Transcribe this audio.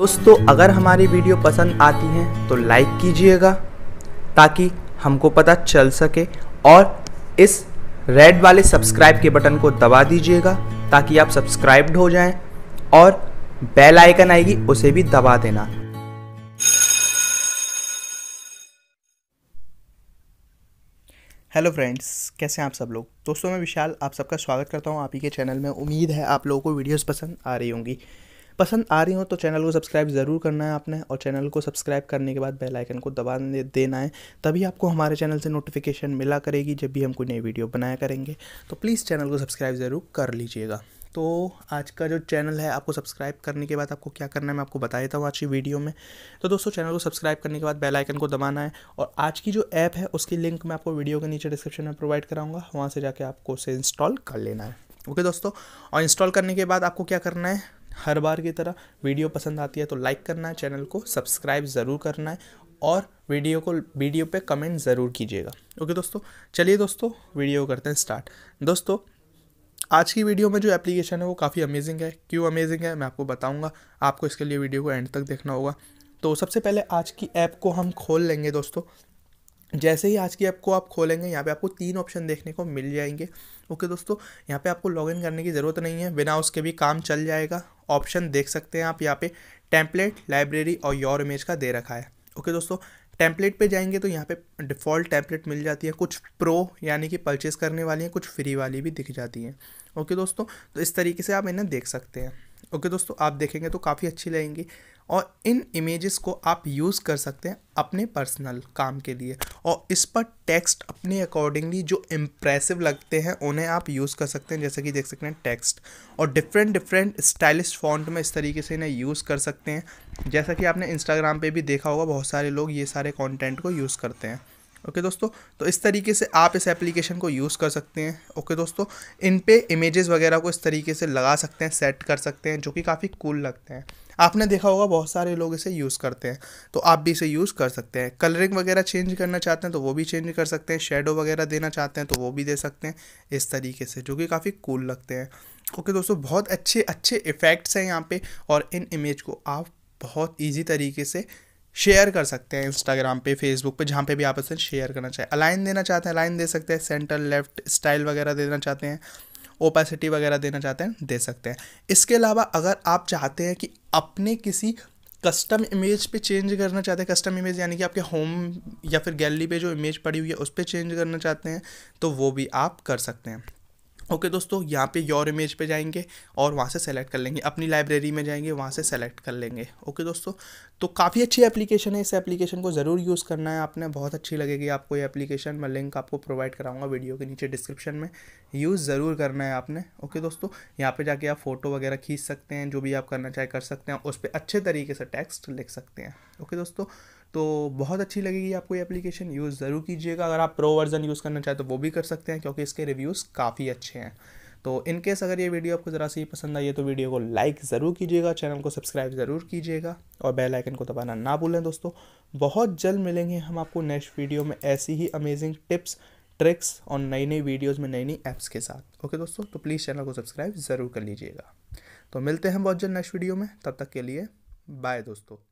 दोस्तों अगर हमारी वीडियो पसंद आती है तो लाइक कीजिएगा ताकि हमको पता चल सके और इस रेड वाले सब्सक्राइब के बटन को दबा दीजिएगा ताकि आप सब्सक्राइब्ड हो जाएं और बेल आइकन आएगी उसे भी दबा देना हेलो फ्रेंड्स कैसे हैं आप सब लोग दोस्तों मैं विशाल आप सबका स्वागत करता हूं आप ही के चैनल में उम्मीद है आप लोगों को वीडियोस पसंद आ रही होंगी पसंद आ रही हो तो चैनल को सब्सक्राइब ज़रूर करना है आपने और चैनल को सब्सक्राइब करने के बाद बेल आइकन को दबा देना है तभी आपको हमारे चैनल से नोटिफिकेशन मिला करेगी जब भी हम कोई नई वीडियो बनाया करेंगे तो प्लीज़ चैनल को सब्सक्राइब ज़रूर कर लीजिएगा तो आज का जो चैनल है आपको सब्सक्राइब करने के बाद आपको क्या करना है मैं आपको बता देता हूँ आज की वीडियो में तो दोस्तों चैनल को सब्सक्राइब करने के बाद बेल आइकन को दबाना है और आज की जो ऐप है उसकी लिंक मैं आपको वीडियो के नीचे डिस्क्रिप्शन में प्रोवाइड कराऊंगा वहाँ से जाके आपको उसे इंस्टॉल कर लेना है ओके दोस्तों और इंस्टॉल करने के बाद आपको क्या करना है हर बार की तरह वीडियो पसंद आती है तो लाइक करना है चैनल को सब्सक्राइब ज़रूर करना है और वीडियो को वीडियो पे कमेंट ज़रूर कीजिएगा ओके दोस्तों चलिए दोस्तों वीडियो करते हैं स्टार्ट दोस्तों आज की वीडियो में जो एप्लीकेशन है वो काफ़ी अमेजिंग है क्यों अमेजिंग है मैं आपको बताऊँगा आपको इसके लिए वीडियो को एंड तक देखना होगा तो सबसे पहले आज की ऐप को हम खोल लेंगे दोस्तों जैसे ही आज की ऐप को आप खोलेंगे यहाँ पे आपको तीन ऑप्शन देखने को मिल जाएंगे ओके दोस्तों यहाँ पे आपको लॉगिन करने की ज़रूरत नहीं है बिना उसके भी काम चल जाएगा ऑप्शन देख सकते हैं आप यहाँ पे टेम्पलेट लाइब्रेरी और योर इमेज का दे रखा है ओके दोस्तों टेम्पलेट पे जाएंगे तो यहाँ पे डिफ़ॉल्ट टेम्पलेट मिल जाती है कुछ प्रो यानी कि परचेज़ करने वाली हैं कुछ फ्री वाली भी दिख जाती हैं ओके दोस्तों तो इस तरीके से आप इन्हें देख सकते हैं ओके okay, दोस्तों आप देखेंगे तो काफ़ी अच्छी लगेंगी और इन इमेजेस को आप यूज़ कर सकते हैं अपने पर्सनल काम के लिए और इस पर टेक्स्ट अपने अकॉर्डिंगली जो इम्प्रेसिव लगते हैं उन्हें आप यूज़ कर सकते हैं जैसे कि देख सकते हैं टेक्स्ट और डिफरेंट डिफरेंट स्टाइलिश फॉन्ट में इस तरीके से इन्हें यूज़ कर सकते हैं जैसा कि आपने इंस्टाग्राम पर भी देखा होगा बहुत सारे लोग ये सारे कॉन्टेंट को यूज़ करते हैं ओके दोस्तों तो इस तरीके से आप इस एप्लीकेशन को यूज़ कर सकते हैं ओके दोस्तों इन पे इमेजेस वगैरह को इस तरीके से लगा सकते हैं सेट कर सकते हैं जो कि काफ़ी कूल लगते हैं आपने देखा होगा बहुत सारे लोग इसे यूज़ करते हैं तो आप भी इसे यूज़ कर सकते हैं कलरिंग वगैरह चेंज करना चाहते हैं तो वो भी चेंज कर सकते हैं शेडो वगैरह देना चाहते हैं तो वो भी दे सकते हैं इस तरीके से जो कि काफ़ी कूल लगते हैं ओके दोस्तों बहुत अच्छे अच्छे इफ़ेक्ट्स हैं यहाँ पर और इन इमेज को आप बहुत ईजी तरीके से शेयर कर सकते हैं इंस्टाग्राम पे फेसबुक पे जहाँ पे भी आप इसे शेयर करना चाहें अलाइन देना चाहते हैं अलाइन दे सकते हैं सेंटर लेफ्ट स्टाइल वगैरह देना चाहते हैं ओपेसिटी वगैरह देना चाहते हैं दे सकते हैं इसके अलावा अगर आप चाहते हैं कि अपने किसी कस्टम इमेज पे चेंज करना चाहते हैं कस्टम इमेज यानी कि आपके होम या फिर गैलरी पे जो इमेज पड़ी हुई है उस पर चेंज करना चाहते हैं तो वो भी आप कर सकते हैं ओके okay, दोस्तों यहाँ पे योर इमेज पे जाएंगे और वहाँ से सेलेक्ट कर लेंगे अपनी लाइब्रेरी में जाएंगे वहाँ से सेलेक्ट कर लेंगे ओके okay, दोस्तों तो काफ़ी अच्छी एप्लीकेशन है इस एप्लीकेशन को ज़रूर यूज़ करना है आपने बहुत अच्छी लगेगी आपको ये एप्लीकेशन मैं लिंक आपको प्रोवाइड कराऊंगा वीडियो के नीचे डिस्क्रिप्शन में यूज़ ज़रूर करना है आपने ओके okay, दोस्तों यहाँ पर जाके आप फ़ोटो वगैरह खींच सकते हैं जो भी आप करना चाहे कर सकते हैं उस पर अच्छे तरीके से टेक्स्ट लिख सकते हैं ओके दोस्तों तो बहुत अच्छी लगेगी आपको ये एप्लीकेशन यूज़ ज़रूर कीजिएगा अगर आप प्रो वर्जन यूज़ करना चाहें तो वो भी कर सकते हैं क्योंकि इसके रिव्यूज़ काफ़ी अच्छे हैं तो इनकेस अगर ये वीडियो आपको ज़रा सी पसंद आई है तो वीडियो को लाइक ज़रूर कीजिएगा चैनल को सब्सक्राइब ज़रूर कीजिएगा और बेल आइकन को दबाना ना भूलें दोस्तों बहुत जल्द मिलेंगे हम आपको नेक्स्ट वीडियो में ऐसी ही अमेजिंग टिप्स ट्रिक्स और नई नई वीडियोस में नई नई ऐप्स के साथ ओके दोस्तों तो प्लीज़ चैनल को सब्सक्राइब ज़रूर कर लीजिएगा तो मिलते हैं बहुत जल्द नेक्स्ट वीडियो में तब तक के लिए बाय दोस्तों